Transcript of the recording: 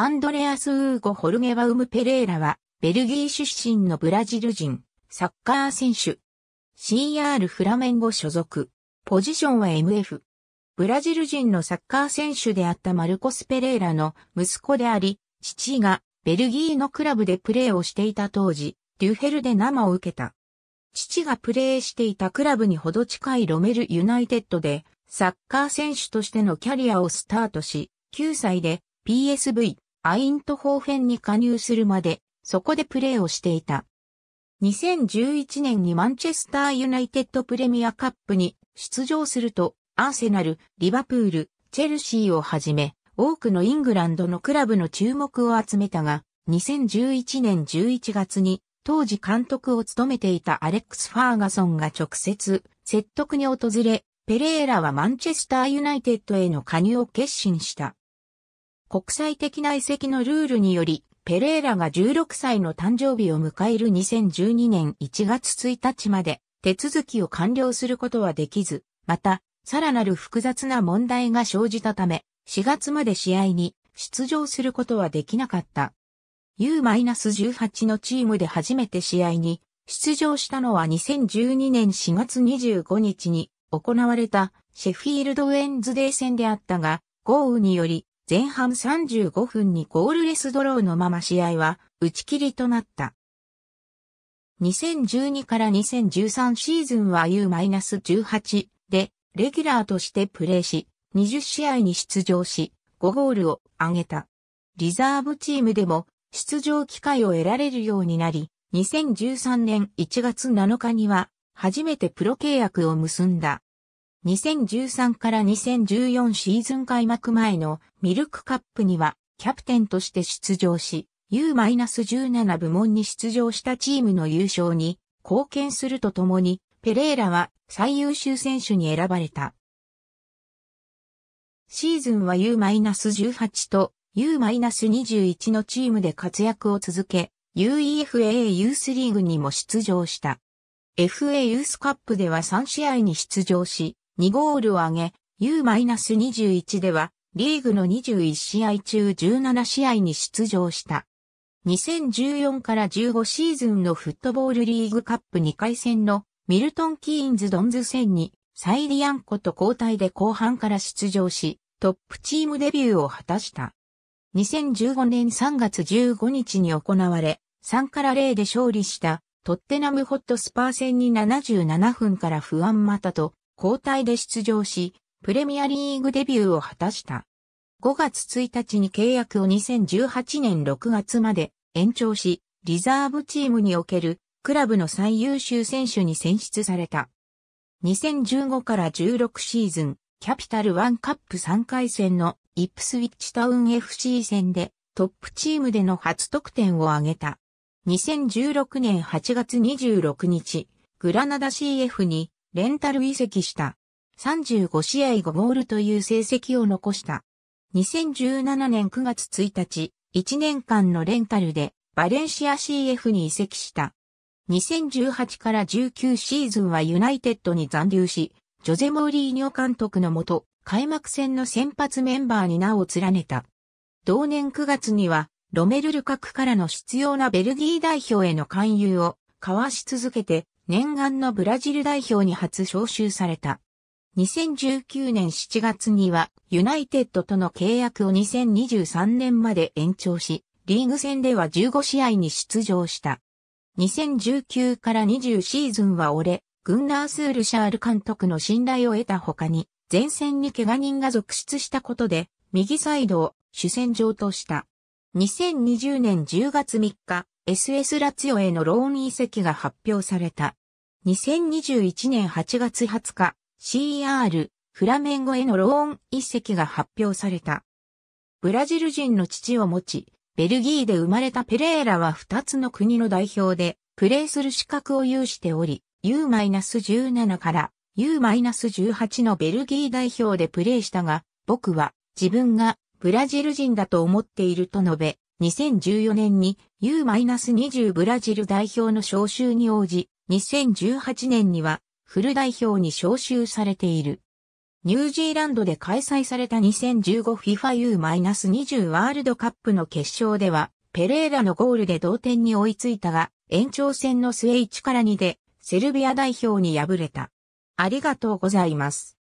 アンドレアス・ウーゴ・ホルゲワウム・ペレーラは、ベルギー出身のブラジル人、サッカー選手。CR フラメンゴ所属。ポジションは MF。ブラジル人のサッカー選手であったマルコス・ペレーラの息子であり、父がベルギーのクラブでプレーをしていた当時、デュヘルで生を受けた。父がプレーしていたクラブにほど近いロメルユナイテッドで、サッカー選手としてのキャリアをスタートし、9歳で PSV アイントホーフェンに加入するまで、そこでプレーをしていた。2011年にマンチェスターユナイテッドプレミアカップに出場すると、アーセナル、リバプール、チェルシーをはじめ、多くのイングランドのクラブの注目を集めたが、2011年11月に当時監督を務めていたアレックス・ファーガソンが直接説得に訪れ、ペレーラはマンチェスターユナイテッドへの加入を決心した。国際的な遺跡のルールにより、ペレーラが16歳の誕生日を迎える2012年1月1日まで手続きを完了することはできず、また、さらなる複雑な問題が生じたため、4月まで試合に出場することはできなかった。U-18 のチームで初めて試合に出場したのは2012年4月25日に行われたシェフィールドウェンズデー戦であったが、豪雨により前半35分にゴールレスドローのまま試合は打ち切りとなった。2012から2013シーズンは U-18 でレギュラーとしてプレーし、20試合に出場し、5ゴールを挙げた。リザーブチームでも出場機会を得られるようになり、2013年1月7日には初めてプロ契約を結んだ。2013から2014シーズン開幕前のミルクカップにはキャプテンとして出場し、U-17 部門に出場したチームの優勝に貢献するとともに、ペレーラは最優秀選手に選ばれた。シーズンは U-18 と U-21 のチームで活躍を続け、UEFA ユースリーグにも出場した。FA ユースカップでは3試合に出場し、2ゴールを挙げ、U-21 では、リーグの21試合中17試合に出場した。2014から15シーズンのフットボールリーグカップ2回戦のミルトン・キーンズ・ドンズ戦にサイリアンコと交代で後半から出場し、トップチームデビューを果たした。2015年3月15日に行われ、3から0で勝利したトッテナムホットスパー戦に77分から不安またと交代で出場し、プレミアリーグデビューを果たした。5月1日に契約を2018年6月まで延長し、リザーブチームにおけるクラブの最優秀選手に選出された。2015から16シーズン、キャピタルワンカップ3回戦のイップスウィッチタウン FC 戦でトップチームでの初得点を挙げた。2016年8月26日、グラナダ CF にレンタル移籍した。35試合5ゴールという成績を残した。2017年9月1日、1年間のレンタルでバレンシア CF に移籍した。2018から19シーズンはユナイテッドに残留し、ジョゼ・モーリーニョ監督のもと、開幕戦の先発メンバーに名を連ねた。同年9月には、ロメル・ルカクからの必要なベルギー代表への勧誘を交わし続けて、念願のブラジル代表に初招集された。2019年7月にはユナイテッドとの契約を2023年まで延長し、リーグ戦では15試合に出場した。2019から20シーズンは俺、グンナースールシャール監督の信頼を得た他に、前線に怪我人が続出したことで、右サイドを主戦場とした。2020年10月3日、SS ラツィオへのローン移籍が発表された。2021年8月20日、CR、フラメンゴへのローン一席が発表された。ブラジル人の父を持ち、ベルギーで生まれたペレーラは2つの国の代表で、プレーする資格を有しており、U-17 から U-18 のベルギー代表でプレーしたが、僕は自分がブラジル人だと思っていると述べ、2014年に U-20 ブラジル代表の招集に応じ、2018年にはフル代表に招集されている。ニュージーランドで開催された 2015FIFA U-20 ワールドカップの決勝では、ペレーラのゴールで同点に追いついたが、延長戦の末1から2で、セルビア代表に敗れた。ありがとうございます。